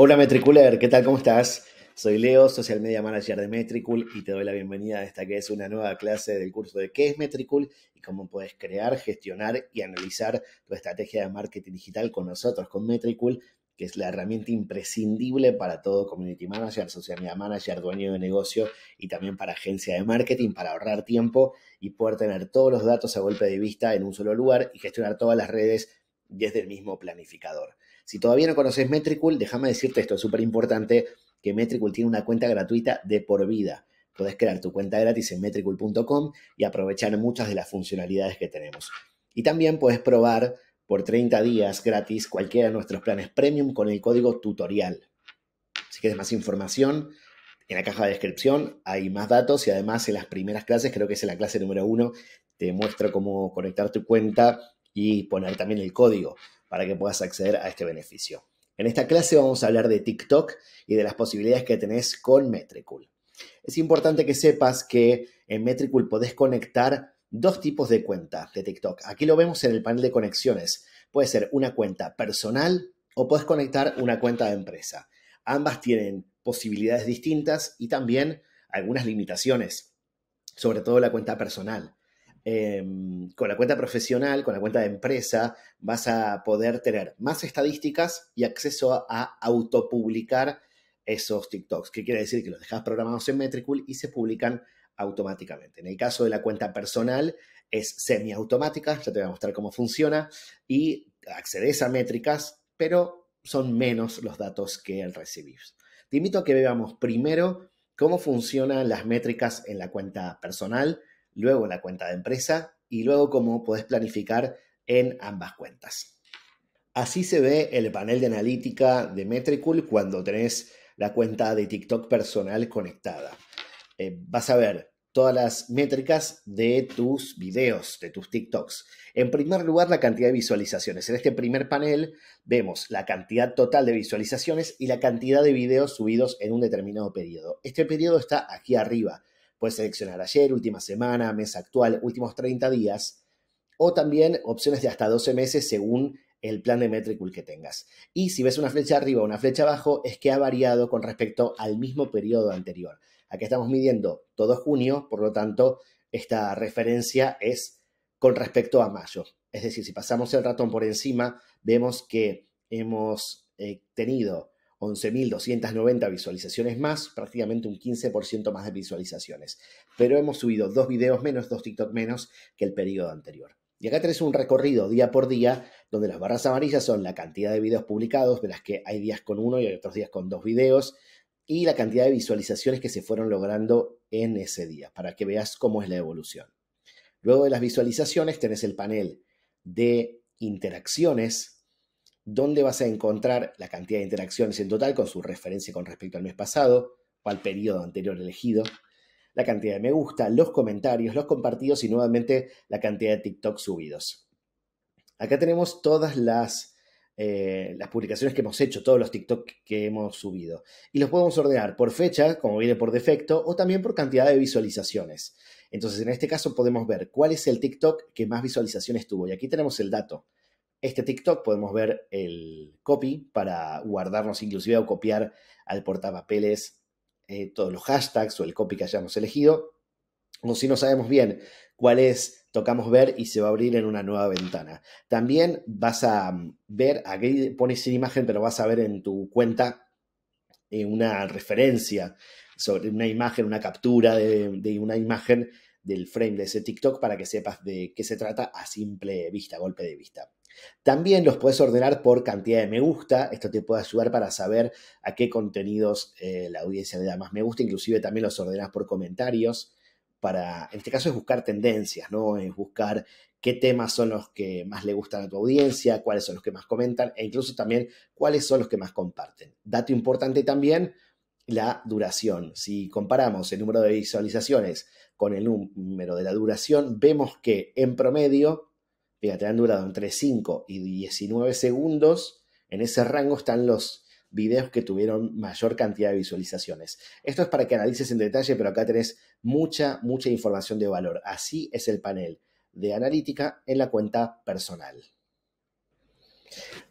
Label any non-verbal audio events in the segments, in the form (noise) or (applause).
Hola Metriculer, ¿qué tal? ¿Cómo estás? Soy Leo, Social Media Manager de Metricool y te doy la bienvenida a esta que es una nueva clase del curso de qué es Metricool y cómo puedes crear, gestionar y analizar tu estrategia de marketing digital con nosotros, con Metricool, que es la herramienta imprescindible para todo community manager, social media manager, dueño de negocio y también para agencia de marketing, para ahorrar tiempo y poder tener todos los datos a golpe de vista en un solo lugar y gestionar todas las redes desde el mismo planificador. Si todavía no conoces Metricool, déjame decirte esto, es súper importante, que Metricool tiene una cuenta gratuita de por vida. Puedes crear tu cuenta gratis en metricool.com y aprovechar muchas de las funcionalidades que tenemos. Y también puedes probar por 30 días gratis cualquiera de nuestros planes premium con el código tutorial. Si quieres más información, en la caja de descripción hay más datos y además en las primeras clases, creo que es en la clase número uno, te muestro cómo conectar tu cuenta y poner también el código para que puedas acceder a este beneficio. En esta clase vamos a hablar de TikTok y de las posibilidades que tenés con Metricool. Es importante que sepas que en Metricool podés conectar dos tipos de cuenta de TikTok. Aquí lo vemos en el panel de conexiones. Puede ser una cuenta personal o puedes conectar una cuenta de empresa. Ambas tienen posibilidades distintas y también algunas limitaciones, sobre todo la cuenta personal. Em, con la cuenta profesional, con la cuenta de empresa, vas a poder tener más estadísticas y acceso a, a autopublicar esos TikToks. ¿Qué quiere decir? Que los dejas programados en Metricool y se publican automáticamente. En el caso de la cuenta personal es semiautomática, ya te voy a mostrar cómo funciona, y accedes a métricas, pero son menos los datos que recibís. Te invito a que veamos primero cómo funcionan las métricas en la cuenta personal, luego en la cuenta de empresa y luego cómo podés planificar en ambas cuentas. Así se ve el panel de analítica de Metricool cuando tenés la cuenta de TikTok personal conectada. Eh, vas a ver todas las métricas de tus videos, de tus TikToks. En primer lugar, la cantidad de visualizaciones. En este primer panel vemos la cantidad total de visualizaciones y la cantidad de videos subidos en un determinado periodo. Este periodo está aquí arriba. Puedes seleccionar ayer, última semana, mes actual, últimos 30 días o también opciones de hasta 12 meses según el plan de Metricool que tengas. Y si ves una flecha arriba o una flecha abajo, es que ha variado con respecto al mismo periodo anterior. Aquí estamos midiendo todo junio, por lo tanto, esta referencia es con respecto a mayo. Es decir, si pasamos el ratón por encima, vemos que hemos eh, tenido 11.290 visualizaciones más, prácticamente un 15% más de visualizaciones. Pero hemos subido dos videos menos, dos TikTok menos que el periodo anterior. Y acá tenés un recorrido día por día, donde las barras amarillas son la cantidad de videos publicados, de las que hay días con uno y hay otros días con dos videos, y la cantidad de visualizaciones que se fueron logrando en ese día, para que veas cómo es la evolución. Luego de las visualizaciones tenés el panel de interacciones, donde vas a encontrar la cantidad de interacciones en total con su referencia con respecto al mes pasado o al periodo anterior elegido, la cantidad de me gusta, los comentarios, los compartidos y nuevamente la cantidad de TikTok subidos. Acá tenemos todas las eh, las publicaciones que hemos hecho, todos los TikTok que hemos subido. Y los podemos ordenar por fecha, como viene por defecto, o también por cantidad de visualizaciones. Entonces, en este caso podemos ver cuál es el TikTok que más visualizaciones tuvo. Y aquí tenemos el dato. Este TikTok podemos ver el copy para guardarnos inclusive o copiar al portapapeles eh, todos los hashtags o el copy que hayamos elegido. O si no sabemos bien cuál es tocamos ver y se va a abrir en una nueva ventana. También vas a mm, ver, aquí pones sin imagen, pero vas a ver en tu cuenta eh, una referencia sobre una imagen, una captura de, una imagen del frame de ese TikTok para que sepas de qué se trata a simple vista, golpe de vista. También los puedes ordenar por cantidad de me gusta. Esto te puede ayudar para saber a qué contenidos eh, la audiencia le da más me gusta. Inclusive también los ordenas por comentarios para, en este caso es buscar tendencias, ¿no? Es buscar qué temas son los que más le gustan a tu audiencia, cuáles son los que más comentan e incluso también cuáles son los que más comparten. Dato importante también, la duración. Si comparamos el número de visualizaciones con el número de la duración, vemos que en promedio, fíjate, han durado entre 5 y 19 segundos. En ese rango están los videos que tuvieron mayor cantidad de visualizaciones. Esto es para que analices en detalle, pero acá tenés mucha, mucha información de valor. Así es el panel de analítica en la cuenta personal.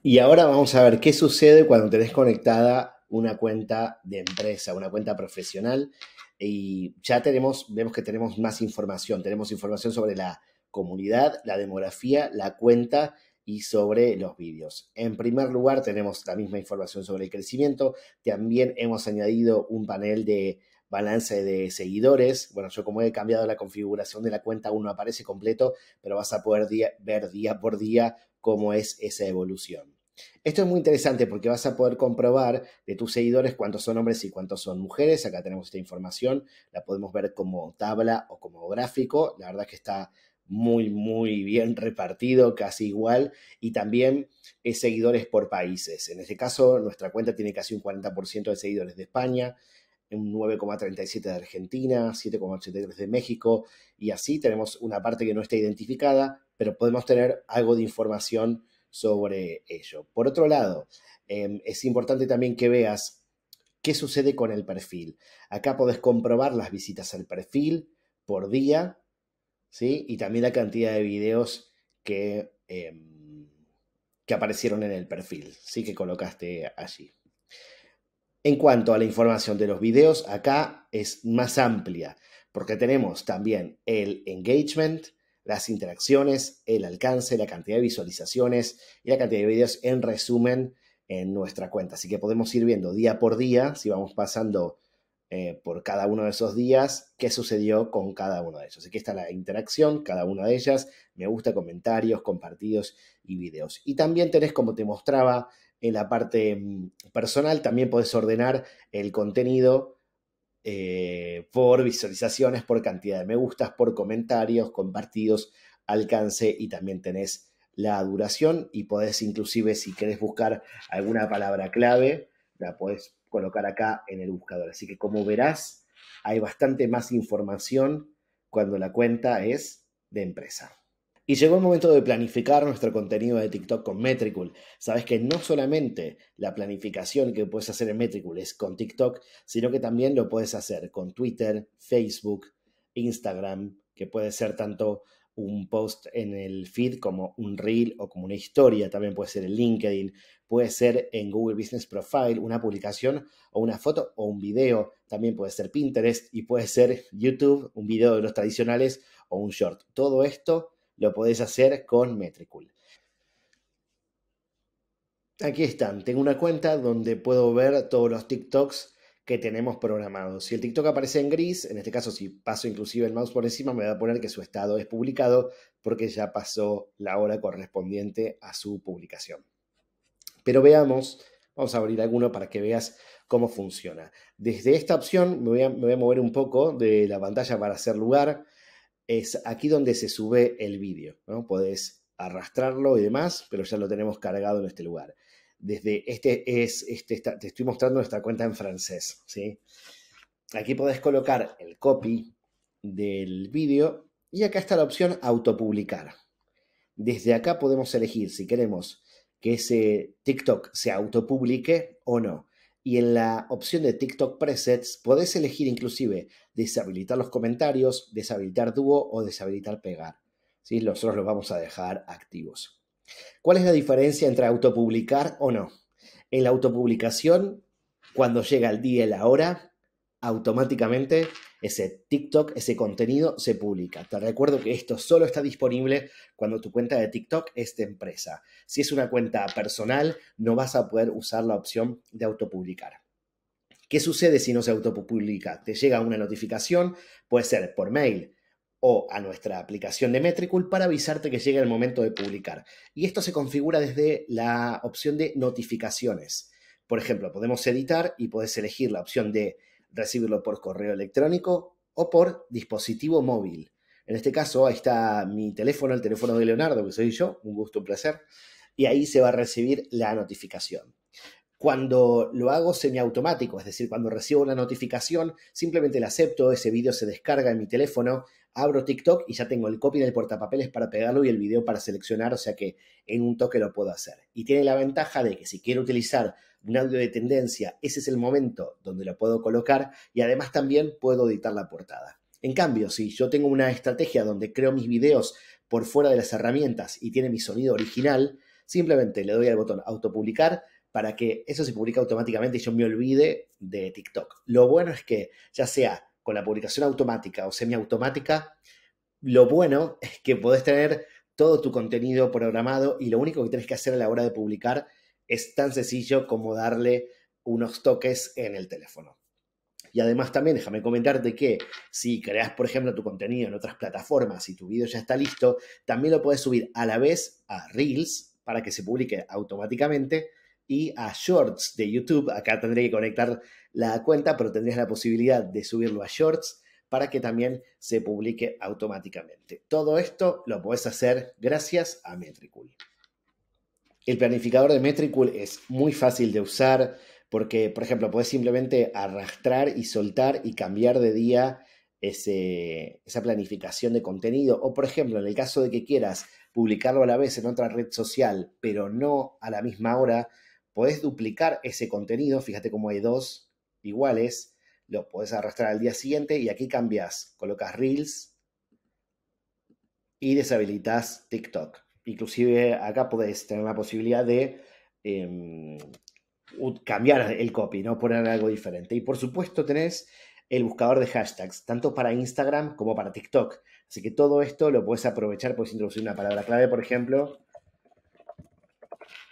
Y ahora vamos a ver qué sucede cuando tenés conectada una cuenta de empresa, una cuenta profesional. Y ya tenemos, vemos que tenemos más información. Tenemos información sobre la comunidad, la demografía, la cuenta y sobre los vídeos. En primer lugar, tenemos la misma información sobre el crecimiento. También hemos añadido un panel de balance de seguidores. Bueno, yo como he cambiado la configuración de la cuenta, aún no aparece completo, pero vas a poder ver día por día cómo es esa evolución. Esto es muy interesante porque vas a poder comprobar de tus seguidores cuántos son hombres y cuántos son mujeres. Acá tenemos esta información, la podemos ver como tabla o como gráfico. La verdad es que está muy, muy bien repartido, casi igual, y también es seguidores por países. En este caso, nuestra cuenta tiene casi un 40% de seguidores de España, un 9,37 de Argentina, 7,83 de México, y así tenemos una parte que no está identificada, pero podemos tener algo de información sobre ello. Por otro lado, em, es importante también que veas qué sucede con el perfil. Acá podés comprobar las visitas al perfil por día, y también la cantidad de videos que, em, que aparecieron en el perfil, ¿sí? Que colocaste allí. En cuanto a la información de los videos, acá es más amplia, porque tenemos también el engagement, las interacciones, el alcance, la cantidad de visualizaciones y la cantidad de videos en resumen en nuestra cuenta. Así que podemos ir viendo día por día, si vamos pasando eh, por cada uno de esos días, qué sucedió con cada uno de ellos. Aquí está la interacción, cada una de ellas, me gusta, comentarios, compartidos y videos. Y también tenés, como te mostraba en la parte mm, personal, también podés ordenar el contenido eh, por visualizaciones, por cantidad de me gustas, por comentarios, compartidos, alcance y también tenés la duración y podés inclusive si querés buscar alguna palabra clave, la podés colocar acá en el buscador. Así que como verás, hay bastante más información cuando la cuenta es de empresa. Y llegó el momento de planificar nuestro contenido de TikTok con Metricool. Sabes que no solamente la planificación que puedes hacer en Metricool es con TikTok, sino que también lo puedes hacer con Twitter, Facebook, Instagram, que puede ser tanto un post en el feed como un reel o como una historia, también puede ser en LinkedIn, puede ser en Google Business Profile, una publicación o una foto o un video, también puede ser Pinterest y puede ser YouTube, un video de los tradicionales o un short. Todo esto lo podés hacer con Metricool. Aquí están, tengo una cuenta donde puedo ver todos los TikToks que tenemos programado. Si el TikTok aparece en gris, en este caso si paso inclusive el mouse por encima, me va a poner que su estado es publicado porque ya pasó la hora correspondiente a su publicación. Pero veamos, vamos a abrir alguno para que veas cómo funciona. Desde esta opción me voy a, mover un poco de la pantalla para hacer lugar. Es aquí donde se sube el vídeo. ¿no? Podés arrastrarlo y demás, pero ya lo tenemos cargado en este lugar desde este es, este, te estoy mostrando nuestra cuenta en francés, Aquí podés colocar el copy del vídeo y acá está la opción autopublicar. Desde acá podemos elegir si queremos que ese TikTok se autopublique o no. Y en la opción de TikTok presets podés elegir inclusive deshabilitar los comentarios, deshabilitar dúo o deshabilitar pegar. Nosotros los vamos a dejar activos. ¿Cuál es la diferencia entre autopublicar o no? En la autopublicación, cuando llega el día y la hora, automáticamente ese TikTok, ese contenido se publica. Te recuerdo que esto solo está disponible cuando tu cuenta de TikTok es de empresa. Si es una cuenta personal, no vas a poder usar la opción de autopublicar. ¿Qué sucede si no se autopublica? Te llega una notificación, puede ser por mail, o a nuestra aplicación de Metricool para avisarte que llega el momento de publicar. Y esto se configura desde la opción de notificaciones. Por ejemplo, podemos editar y puedes elegir la opción de recibirlo por correo electrónico o por dispositivo móvil. En este caso, ahí está mi teléfono, el teléfono de Leonardo, que soy yo, un gusto, un placer, y ahí se va a recibir la notificación. Cuando lo hago semiautomático, es decir, cuando recibo una notificación, simplemente la acepto, ese vídeo se descarga en mi teléfono, abro TikTok y ya tengo el copy del portapapeles para pegarlo y el video para seleccionar, o sea que en un toque lo puedo hacer. Y tiene la ventaja de que si quiero utilizar un audio de tendencia, ese es el momento donde lo puedo colocar y además también puedo editar la portada. En cambio, si yo tengo una estrategia donde creo mis videos por fuera de las herramientas y tiene mi sonido original, simplemente le doy al botón autopublicar para que eso se publique automáticamente y yo me olvide de TikTok. Lo bueno es que ya sea con la publicación automática o semiautomática, lo bueno (laughs) es que podés tener todo tu contenido programado y lo único que tenés que hacer a la hora de publicar es tan sencillo como darle unos toques en el teléfono. Y además también déjame comentarte que si creas, por ejemplo, tu contenido en otras plataformas y tu video ya está listo, también lo puedes subir a la vez a Reels para que se publique automáticamente y a Shorts de YouTube. Acá tendré que conectar la cuenta, pero tendrías la posibilidad de subirlo a Shorts para que también se publique automáticamente. Todo esto lo podés hacer gracias a Metricool. El planificador de Metricool es muy fácil de usar porque, por ejemplo, podés simplemente arrastrar y soltar y cambiar de día esa planificación de contenido. O, por ejemplo, en el caso de que quieras publicarlo a la vez en otra red social, pero no a la misma hora, podés duplicar ese contenido. Fíjate cómo hay dos iguales, lo podés arrastrar al día siguiente y aquí cambias, colocas Reels y deshabilitas TikTok. Inclusive acá podés tener la posibilidad de em, cambiar el copy, ¿no? Poner algo diferente. Y por supuesto tenés el buscador de hashtags, tanto para Instagram como para TikTok. Así que todo esto lo puedes aprovechar, puedes introducir una palabra clave, por ejemplo,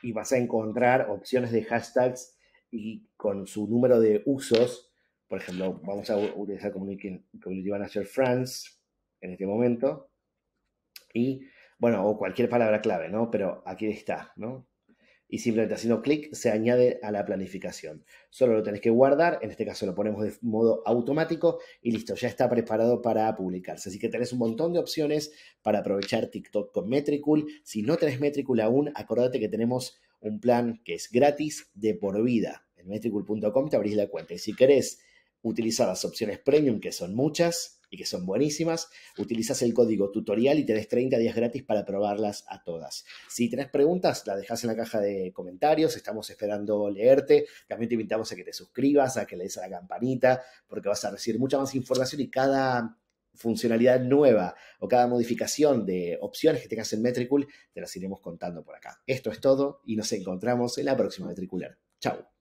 y vas a encontrar opciones de hashtags y con su número de usos, por ejemplo, vamos a utilizar Community Manager France en este momento, y bueno, o cualquier palabra clave, ¿no? Pero aquí está, ¿no? Y simplemente haciendo clic se añade a la planificación. Solo lo tenés que guardar, en este caso lo ponemos de modo automático y listo, ya está preparado para publicarse. Así que tenés un montón de opciones para aprovechar TikTok con Metricool. Si no tenés Metricool aún, acordate que tenemos un plan que es gratis de por vida en metricool.com te abrís la cuenta. Y si querés utilizar las opciones premium, que son muchas y que son buenísimas, utilizas el código tutorial y te des 30 días gratis para probarlas a todas. Si tenés preguntas, las dejas en la caja de comentarios, estamos esperando leerte. También te invitamos a que te suscribas, a que le des a la campanita, porque vas a recibir mucha más información y cada funcionalidad nueva o cada modificación de opciones que tengas en Metricool, te las iremos contando por acá. Esto es todo y nos encontramos en la próxima Metricular. Chao.